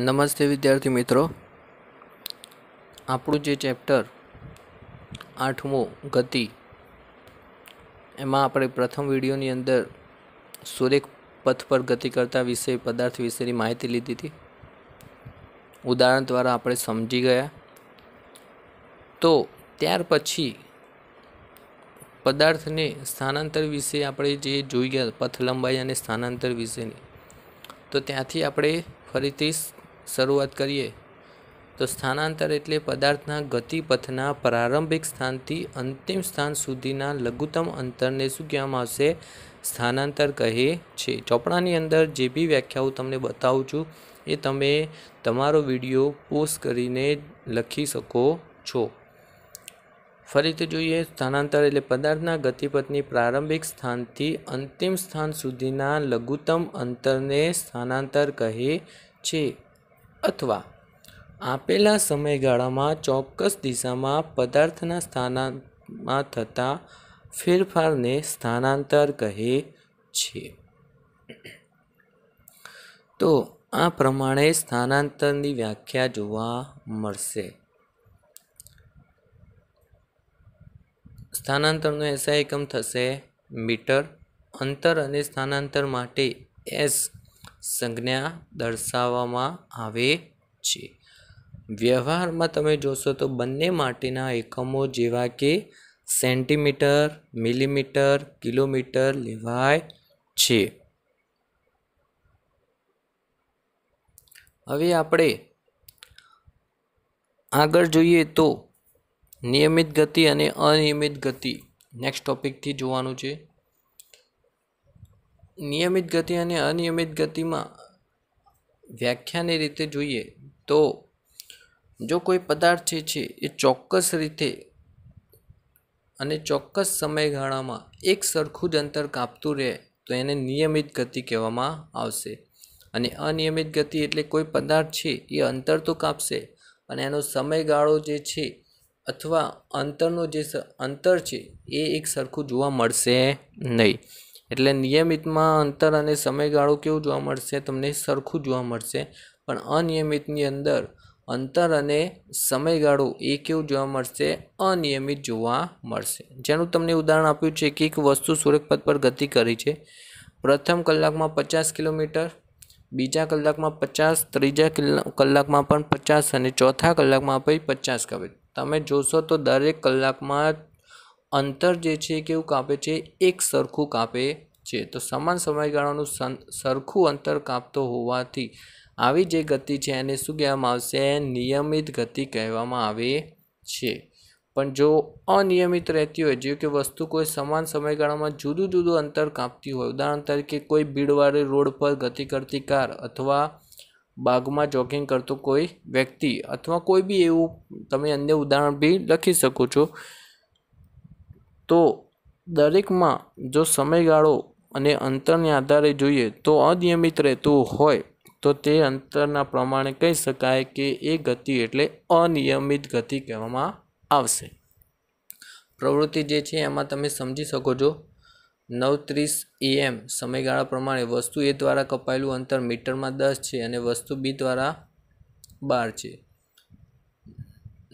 નમસ્તે વિદ્યાર્થી મિત્રો આપણું જે ચેપ્ટર આઠમું ગતિ એમાં આપણે પ્રથમ વિડીયોની અંદર સુરેખ પથ પર ગતિ કરતા વિષય પદાર્થ વિશેની માહિતી લીધી હતી ઉદાહરણ દ્વારા આપણે સમજી ગયા તો ત્યાર પછી પદાર્થને સ્થાનાંતર વિશે આપણે જે જોઈ ગયા પથ લંબાઈ અને સ્થાનાંતર વિશેની તો ત્યાંથી આપણે ફરીથી શરૂઆત કરીએ તો સ્થાનાંતર એટલે પદાર્થના ગતિપથના પ્રારંભિક સ્થાનથી અંતિમ સ્થાન સુધીના લઘુત્તમ અંતરને શું કહેવામાં આવશે સ્થાનાંતર કહે છે ચોપડાની અંદર જે બી વ્યાખ્યાઓ તમને બતાવું છું એ તમે તમારો વિડીયો પોસ્ટ કરીને લખી શકો છો ફરીથી જોઈએ સ્થાનાંતર એટલે પદાર્થના ગતિપથની પ્રારંભિક સ્થાનથી અંતિમ સ્થાન સુધીના લઘુત્તમ અંતરને સ્થાનાંતર કહે છે અથવા આપેલા સમયગાળામાં ચોક્કસ દિશામાં પદાર્થના સ્થાનમાં થતા ફેરફારને સ્થાનાંતર કહે છે તો આ પ્રમાણે સ્થાનાંતરની વ્યાખ્યા જોવા મળશે સ્થાનાંતરનો એસઆઈ એકમ થશે મીટર અંતર અને સ્થાનાંતર માટે એસ સંજ્ઞા દર્શાવવામાં આવે છે વ્યવહારમાં તમે જોશો તો બંને માટેના એકમો જેવા કે સેન્ટીમીટર મિલીમીટર કિલોમીટર લેવાય છે હવે આપણે આગળ જોઈએ તો નિયમિત ગતિ અને અનિયમિત ગતિ નેક્સ્ટ ટોપિકથી જોવાનું છે નિયમિત ગતિ અને અનિયમિત ગતિમાં વ્યાખ્યાની રીતે જોઈએ તો જો કોઈ પદાર્થ છે એ ચોક્કસ રીતે અને ચોક્કસ સમયગાળામાં એક સરખું જ અંતર કાપતું રહે તો એને નિયમિત ગતિ કહેવામાં આવશે અને અનિયમિત ગતિ એટલે કોઈ પદાર્થ છે એ અંતર તો કાપશે અને એનો સમયગાળો જે છે અથવા અંતરનો જે અંતર છે એ એક સરખું જોવા મળશે નહીં એટલે નિયમિતમાં અંતર અને સમયગાળો કેવું જોવા મળશે તમને સરખું જોવા મળશે પણ અનિયમિતની અંદર અંતર અને સમયગાળો એ કેવું જોવા મળશે અનિયમિત જોવા મળશે જેનું તમને ઉદાહરણ આપ્યું છે કે એક વસ્તુ સૂર્યપથ પર ગતિ કરી છે પ્રથમ કલાકમાં પચાસ કિલોમીટર બીજા કલાકમાં પચાસ ત્રીજા કલાકમાં પણ પચાસ અને ચોથા કલાકમાં પછી પચાસ કવે તમે જોશો તો દરેક કલાકમાં અંતર જે છે કેવું કાપે છે એક સરખું કાપે છે તો સમાન સમયગાળાનું સં સરખું અંતર કાપતો હોવાથી આવી જે ગતિ છે એને શું કહેવામાં આવશે નિયમિત ગતિ કહેવામાં આવે છે પણ જો અનિયમિત રહેતી હોય જેવી કે વસ્તુ કોઈ સમાન સમયગાળામાં જુદું જુદું અંતર કાપતી હોય ઉદાહરણ તરીકે કોઈ ભીડવાળી રોડ પર ગતિ કરતી કાર અથવા બાગમાં જોગિંગ કરતો કોઈ વ્યક્તિ અથવા કોઈ બી એવું તમે અન્ય ઉદાહરણ બી લખી શકો છો તો દરેકમાં જો સમયગાળો અને અંતરને આધારે જોઈએ તો અનિયમિત રહેતું હોય તો તે અંતરના પ્રમાણે કહી શકાય કે એ ગતિ એટલે અનિયમિત ગતિ કહેવામાં આવશે પ્રવૃત્તિ જે છે એમાં તમે સમજી શકો છો નવ ત્રીસ એએમ સમયગાળા પ્રમાણે વસ્તુ એ દ્વારા કપાયેલું અંતર મીટરમાં દસ છે અને વસ્તુ બી દ્વારા બાર છે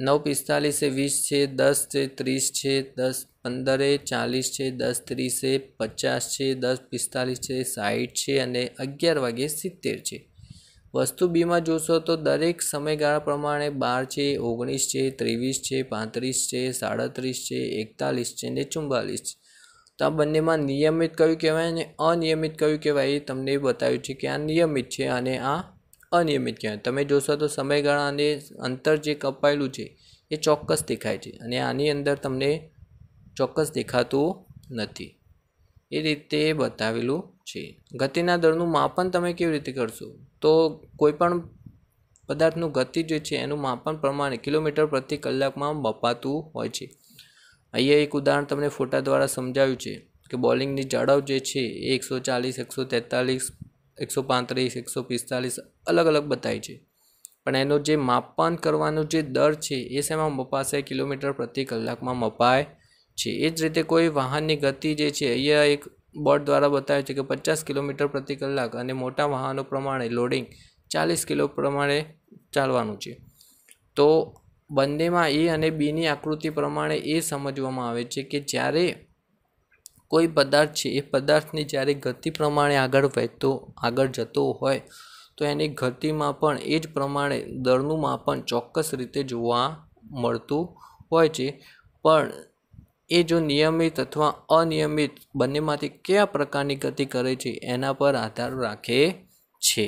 નવ પિસ્તાલીસે વીસ છે દસ છે ત્રીસ છે દસ પંદરે ચાલીસ છે દસ ત્રીસે પચાસ છે દસ પિસ્તાલીસ છે સાઠ છે અને અગિયાર વાગે સિત્તેર છે વસ્તુ બીમાં જોશો તો દરેક સમયગાળા પ્રમાણે બાર છે ઓગણીસ છે ત્રેવીસ છે પાંત્રીસ છે સાડત્રીસ છે એકતાલીસ છે ને ચુમ્બાલીસ છે તો આ બંનેમાં નિયમિત કયું કહેવાય અને અનિયમિત કયું કહેવાય એ તમને બતાવ્યું છે કે આ નિયમિત છે અને આ અનિયમિત કહેવાય તમે જોશો તો સમયગાળા અને અંતર જે કપાયેલું છે એ ચોક્કસ દેખાય છે અને આની અંદર તમને ચોક્કસ દેખાતું નથી એ રીતે બતાવેલું છે ગતિના દરનું માપન તમે કેવી રીતે કરશો તો કોઈપણ પદાર્થનું ગતિ જે છે એનું માપન પ્રમાણે કિલોમીટર પ્રતિ કલાકમાં મપાતું હોય છે અહીંયા એક ઉદાહરણ તમને ફોટા દ્વારા સમજાવ્યું છે કે બોલિંગની ઝડપ જે છે એ એકસો ચાલીસ એકસો તેતાલીસ એકસો પાંત્રીસ એકસો પિસ્તાલીસ અલગ અલગ બતાય છે પણ એનો જે માપન કરવાનો જે દર છે એ શેમાં મપાશે કિલોમીટર પ્રતિ કલાકમાં મપાય છે એ જ રીતે કોઈ વાહનની ગતિ જે છે અહીંયા એક બોર્ડ દ્વારા બતાવે છે કે પચાસ કિલોમીટર પ્રતિ કલાક અને મોટા વાહનો પ્રમાણે લોડિંગ ચાલીસ કિલો પ્રમાણે ચાલવાનું છે તો બંનેમાં એ અને બીની આકૃતિ પ્રમાણે એ સમજવામાં આવે છે કે જ્યારે કોઈ પદાર્થ છે એ પદાર્થની જ્યારે ગતિ પ્રમાણે આગળ વહેતો આગળ જતો હોય તો એની ગતિમાં પણ એ જ પ્રમાણે દળનું માપન ચોક્કસ રીતે જોવા મળતું હોય છે પણ એ જો નિયમિત અથવા અનિયમિત બંનેમાંથી કયા પ્રકારની ગતિ કરે છે એના પર આધાર રાખે છે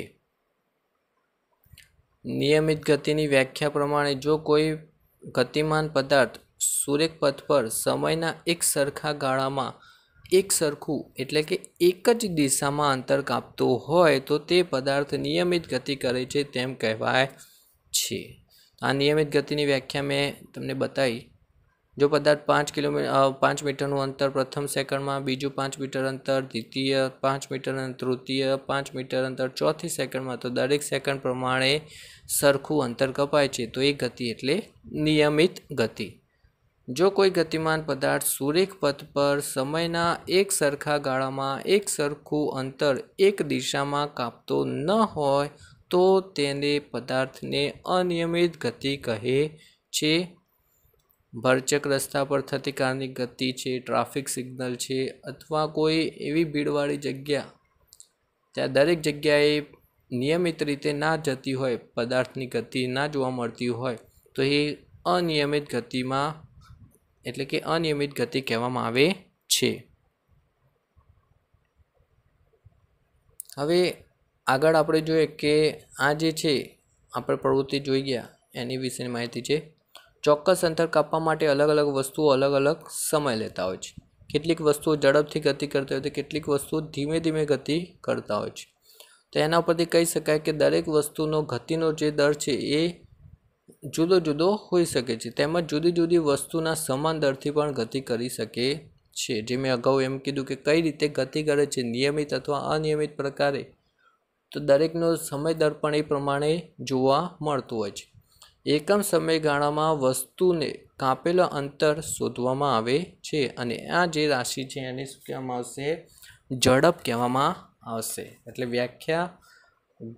નિયમિત ગતિની વ્યાખ્યા પ્રમાણે જો કોઈ ગતિમાન પદાર્થ સૂર્યપથ પર સમયના એક સરખા ગાળામાં એક સરખું એટલે કે એક જ દિશામાં અંતર કાપતો હોય તો તે પદાર્થ નિયમિત ગતિ કરે છે તેમ કહેવાય છે આ નિયમિત ગતિની વ્યાખ્યા મેં તમને બતાવી જો પદાર્થ પાંચ કિલોમીટર પાંચ મીટરનું અંતર પ્રથમ સેકન્ડમાં બીજું પાંચ મીટર અંતર દ્વિતીય પાંચ મીટર તૃતીય પાંચ મીટર અંતર ચોથી સેકન્ડમાં તો દરેક સેકન્ડ પ્રમાણે સરખું અંતર કપાય છે તો એ ગતિ એટલે નિયમિત ગતિ જો કોઈ ગતિમાન પદાર્થ સુરેખ પથ પર સમયના એક સરખા ગાળામાં એક સરખું અંતર એક દિશામાં કાપતો ન હોય તો તેને પદાર્થને અનિયમિત ગતિ કહે છે ભરચક રસ્તા પર થતી કારની ગતિ છે ટ્રાફિક સિગ્નલ છે અથવા કોઈ એવી ભીડવાળી જગ્યા ત્યાં દરેક જગ્યાએ નિયમિત રીતે ના જતી હોય પદાર્થની ગતિ ના જોવા મળતી હોય તો એ અનિયમિત ગતિમાં એટલે કે અનિયમિત ગતિ કહેવામાં આવે છે હવે આગળ આપણે જોઈએ કે આ જે છે આપણે પ્રવૃત્તિ જોઈ ગયા એની વિશેની માહિતી છે ચોક્કસ અંતર કાપવા માટે અલગ અલગ વસ્તુઓ અલગ અલગ સમય લેતા હોય છે કેટલીક વસ્તુઓ ઝડપથી ગતિ કરતી હોય છે કેટલીક વસ્તુઓ ધીમે ધીમે ગતિ કરતા હોય છે તો એના ઉપરથી કહી શકાય કે દરેક વસ્તુનો ગતિનો જે દર છે એ જુદો જુદો હોઈ શકે છે તેમજ જુદી જુદી વસ્તુના સમાન દરથી પણ ગતિ કરી શકે છે જે મેં અગાઉ એમ કીધું કે કઈ રીતે ગતિ કરે છે નિયમિત અથવા અનિયમિત પ્રકારે તો દરેકનો સમય દર પણ એ પ્રમાણે જોવા મળતું હોય છે એકમ સમયગાળામાં વસ્તુને કાપેલા અંતર શોધવામાં આવે છે અને આ જે રાશિ છે એને શું કહેવામાં આવશે ઝડપ કહેવામાં આવશે એટલે વ્યાખ્યા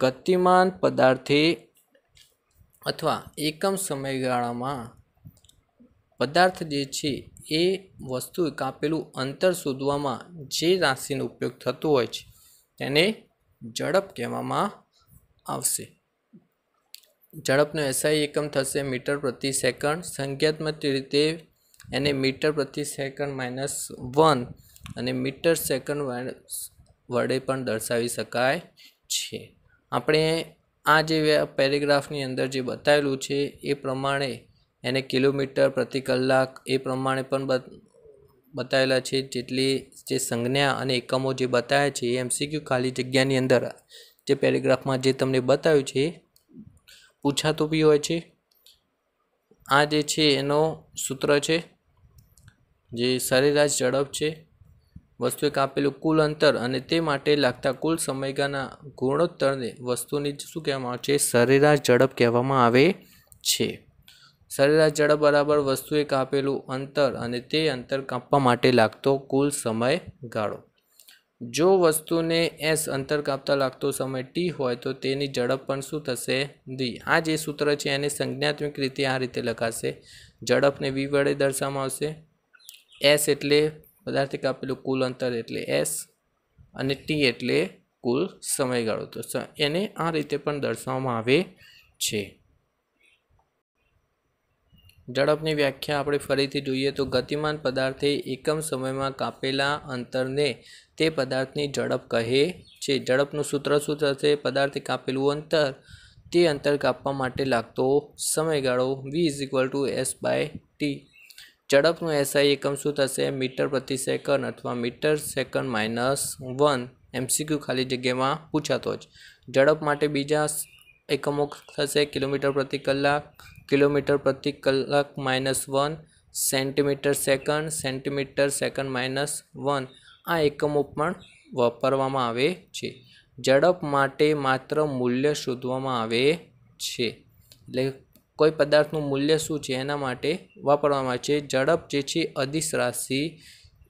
ગતિમાન પદાર્થે અથવા એકમ સમયગાળામાં પદાર્થ જે છે એ વસ્તુ કાપેલું અંતર શોધવામાં જે રાશિનો ઉપયોગ થતો હોય છે તેને ઝડપ કહેવામાં આવશે ઝડપનો એસઆઈ એકમ થશે મીટર પ્રતિ સેકન્ડ સંખ્યાત્મક રીતે એને મીટર પ્રતિ સેકન્ડ માઇનસ વન અને મીટર સેકન્ડ વડે પણ દર્શાવી શકાય છે આપણે આ જે પેરેગ્રાફની અંદર જે બતાવેલું છે એ પ્રમાણે એને કિલોમીટર પ્રતિ કલાક એ પ્રમાણે પણ બતાવેલા છે જેટલી જે સંજ્ઞા અને એકમો જે બતાવ્યા છે એ એમસીક્યુ ખાલી જગ્યાની અંદર જે પેરેગ્રાફમાં જે તમને બતાવ્યું છે પૂછાતું બી હોય છે આ જે છે એનો સૂત્ર છે જે સરેરાશ ઝડપ છે વસ્તુએ કાપેલું કુલ અંતર અને તે માટે લાગતા કુલ સમયગાળાના ગુણોત્તરને વસ્તુની શું કહેવામાં આવે છે સરેરાશ ઝડપ કહેવામાં આવે છે સરેરાશ ઝડપ બરાબર વસ્તુએ કાપેલું અંતર અને તે અંતર કાપવા માટે લાગતો કુલ સમયગાળો જો વસ્તુને એસ અંતર કાપતા લાગતો સમય ટી હોય તો તેની ઝડપ પણ શું થશે ડી આ જે સૂત્ર છે એને સંજ્ઞાત્મક રીતે આ રીતે લખાશે ઝડપને વી વડે દર્શાવવામાં આવશે એસ એટલે પદાર્થથી કાપેલું કુલ અંતર એટલે એસ અને ટી એટલે કુલ સમયગાળો તો એને આ રીતે પણ દર્શાવવામાં આવે છે ઝડપની વ્યાખ્યા આપણે ફરીથી જોઈએ તો ગતિમાન પદાર્થે એકમ સમયમાં કાપેલા અંતરને તે પદાર્થની ઝડપ કહે છે ઝડપનું સૂત્ર શું થશે પદાર્થે કાપેલું અંતર તે અંતર કાપવા માટે લાગતો સમયગાળો v is equal to s by t ઝડપનું એસઆઈ એકમ શું થશે મીટર પ્રતિ સેકન્ડ અથવા metre second minus one MCQ ખાલી જગ્યામાં પૂછાતો જ ઝડપ માટે બીજા એકમો થશે કિલોમીટર પ્રતિ કલાક કિલોમીટર પ્રતિ કલાક minus one centimetre second centimetre second minus one આ એકમો પણ વાપરવામાં આવે છે ઝડપ માટે માત્ર મૂલ્ય શોધવામાં આવે છે એટલે કોઈ પદાર્થનું મૂલ્ય શું છે એના માટે વાપરવામાં આવે છે ઝડપ જે છે અદિશ રાશિ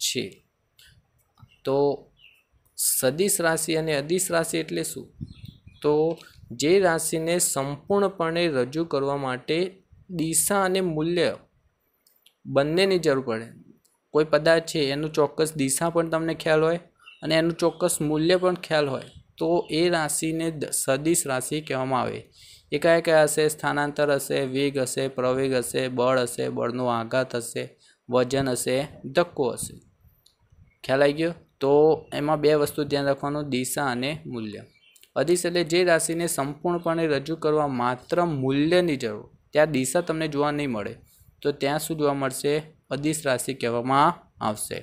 છે તો સદિશ રાશિ અને અદિશ રાશિ એટલે શું તો જે રાશિને સંપૂર્ણપણે રજૂ કરવા માટે દિશા અને મૂલ્ય બંનેની જરૂર પડે કોઈ પદાર્થ છે એનું ચોક્કસ દિશા પણ તમને ખ્યાલ હોય અને એનું ચોક્કસ મૂલ્ય પણ ખ્યાલ હોય તો એ રાશિને સદિશ રાશિ કહેવામાં આવે એ કયા કયા હશે સ્થાનાંતર હશે વેગ હશે પ્રવેગ હશે બળ હશે બળનો આઘાત હશે વજન હશે ધક્કો હશે ખ્યાલ આવી ગયો તો એમાં બે વસ્તુ ધ્યાન રાખવાનું દિશા અને મૂલ્ય અધિશ એટલે જે રાશિને સંપૂર્ણપણે રજૂ કરવા માત્ર મૂલ્યની જરૂર ત્યાં દિશા તમને જોવા નહીં મળે તો ત્યાં શું જોવા મળશે અધિશ રાશિ કહેવામાં આવશે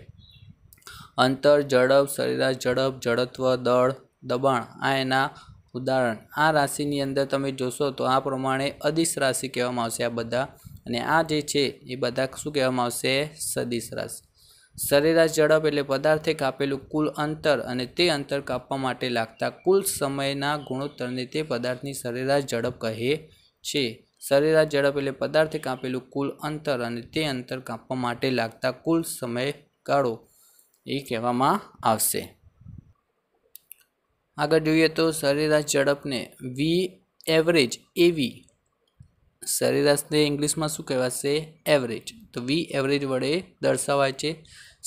અંતર ઝડપ સરેરાશ ઝડપ જડત્વ દળ દબાણ આ એના ઉદાહરણ આ રાશિની અંદર તમે જોશો તો આ પ્રમાણે અદિશ રાશિ કહેવામાં આવશે આ બધા અને આ જે છે એ બધા શું કહેવામાં આવશે સદિશ રાશિ સરેરાશ ઝડપ એટલે પદાર્થે કાપેલું કુલ અંતર અને તે અંતર કાપવા માટે લાગતા કુલ સમયના ગુણોત્તરને તે પદાર્થની સરેરાશ ઝડપ કહે છે સરેરાશ ઝડપ એટલે પદાર્થે કાપેલું કુલ અંતર અને તે અંતર કાપવા માટે લાગતા કુલ સમયગાળો એ કહેવામાં આવશે આગળ જોઈએ તો સરેરાશ ઝડપને વી એવરેજ એવી સરેરાશને ઇંગ્લિશમાં શું કહેવાશે એવરેજ તો વી એવરેજ વડે દર્શાવાય છે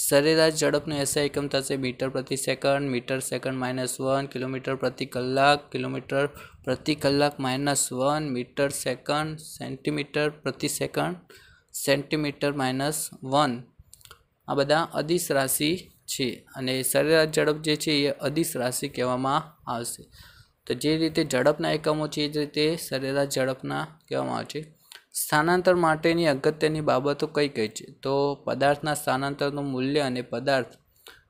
સરેરાશ ઝડપનું એસઆઈ એકમ થશે મીટર પ્રતિ second metre second minus one kilometre પ્રતિ કલાક કિલોમીટર પ્રતિ કલાક minus one metre second centimetre પ્રતિ સેકન્ડ સેન્ટીમીટર માઇનસ વન આ બધા અદિશ રાશિ છે અને સરેરાશ ઝડપ જે છે એ અધિશ રાશિ કહેવામાં આવશે તો જે રીતે ઝડપના એકમો છે એ રીતે સરેરાશ ઝડપના કહેવામાં આવે છે સ્થાનાંતર માટેની અગત્યની બાબતો કઈ કઈ છે તો પદાર્થના સ્થાનાંતરનું મૂલ્ય અને પદાર્થ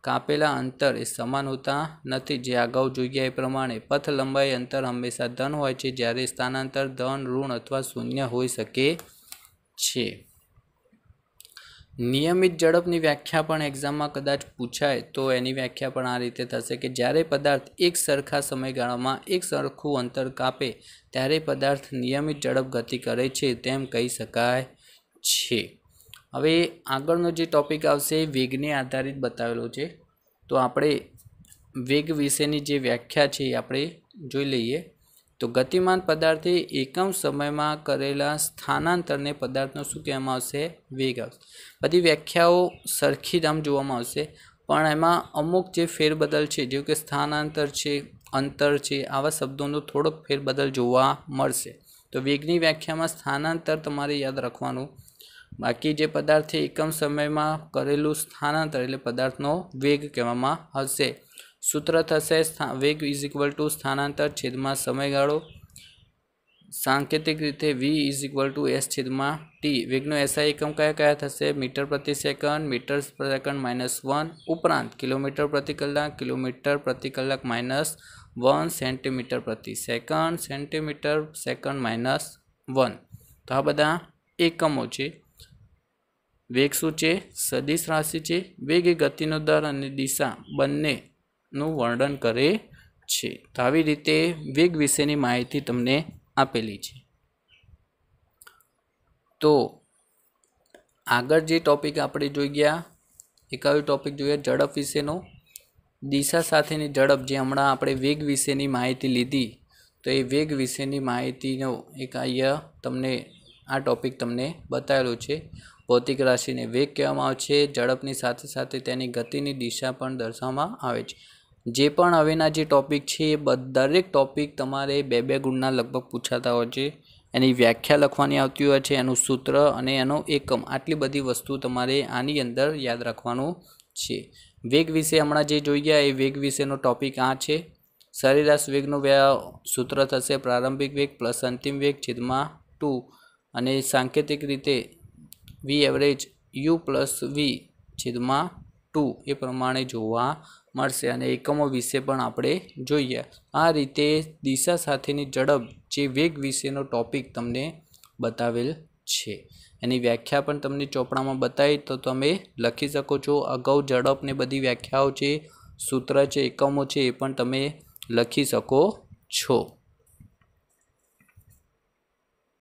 કાપેલા અંતર એ સમાન હોતા નથી જે અગાઉ જોઈએ એ પ્રમાણે પથ લંબાઈ અંતર હંમેશા ધન હોય છે જ્યારે સ્થાનાંતર ધન ઋણ અથવા શૂન્ય હોઈ શકે છે નિયમિત ઝડપની વ્યાખ્યા પણ એક્ઝામમાં કદાચ પૂછાય તો એની વ્યાખ્યા પણ આ રીતે થશે કે જ્યારે પદાર્થ એક સરખા સમયગાળામાં એક સરખું અંતર કાપે ત્યારે પદાર્થ નિયમિત ઝડપ ગતિ કરે છે તેમ કહી શકાય છે હવે આગળનો જે ટૉપિક આવશે એ વેગને આધારિત બતાવેલો છે તો આપણે વેગ વિશેની જે વ્યાખ્યા છે એ આપણે જોઈ લઈએ તો ગતિમાન પદાર્થે એકમ સમયમાં કરેલા સ્થાનાંતરને પદાર્થનો શું કહેવામાં આવશે વેગ આવશે બધી વ્યાખ્યાઓ સરખી આમ જોવામાં આવશે પણ એમાં અમુક જે ફેરબદલ છે જેવું કે સ્થાનાંતર છે અંતર છે આવા શબ્દોનો થોડોક ફેરબદલ જોવા મળશે તો વેગની વ્યાખ્યામાં સ્થાનાંતર તમારે યાદ રાખવાનું બાકી જે પદાર્થે એકમ સમયમાં કરેલું સ્થાનાંતર એટલે પદાર્થનો વેગ કહેવામાં આવશે સૂત્ર થશે વેગ ઇઝ ઇક્વલ ટુ સ્થાનાંતર છેદમાં સમયગાળો સાંકેતિક રીતે v is equal to s છેદમાં ટી વેગનો એસઆઈ એકમ કયા કયા થશે મીટર પ્રતિ second metre second minus one ઉપરાંત કિલોમીટર પ્રતિ કલાક કિલોમીટર પ્રતિ કલાક માઇનસ વન સેન્ટીમીટર પ્રતિ second centimetre second minus one તો આ બધા એકમો છે વેગ શું છે સદીશ રાશિ છે વેગ એ ગતિનો દર અને દિશા બંને નું વર્ણન કરે છે તો આવી રીતે વેગ વિશેની માહિતી તમને આપેલી છે તો આગળ જે ટૉપિક આપણે જોઈ ગયા એક આવ્યો ટૉપિક જોઈએ ઝડપ વિશેનો દિશા સાથેની ઝડપ જે હમણાં આપણે વેગ વિશેની માહિતી લીધી તો એ વેગ વિશેની માહિતીનો એક અહીંયા તમને આ ટોપિક તમને બતાવેલો છે ભૌતિક રાશિને વેગ કહેવામાં આવે છે ઝડપની સાથે સાથે તેની ગતિની દિશા પણ દર્શાવવામાં આવે છે જે પણ હવેના જે ટૉપિક છે એ દરેક ટૉપિક તમારે બે બે ગુણના લગભગ પૂછાતા હોય છે એની વ્યાખ્યા લખવાની આવતી હોય છે એનું સૂત્ર અને એનો એકમ આટલી બધી વસ્તુ તમારે આની અંદર યાદ રાખવાનું છે વેગ વિશે હમણાં જે જોઈ ગયા એ વેગ વિશેનો ટૉપિક આ છે સરેરાશ વેગનું સૂત્ર થશે પ્રારંભિક વેગ પ્લસ અંતિમ વેગ છેદમાં ટુ અને સાંકેતિક રીતે v average u plus v છેદમાં ટુ એ પ્રમાણે જોવા મળશે અને એકમો વિશે પણ આપણે જોઈએ આ રીતે દિશા સાથેની ઝડપ જે વેગ વિશેનો ટોપિક તમને બતાવેલ છે એની વ્યાખ્યા પણ તમને ચોપડામાં બતાવી તો તમે લખી શકો છો અગાઉ ઝડપને બધી વ્યાખ્યાઓ છે સૂત્ર છે એકમો છે એ પણ તમે લખી શકો છો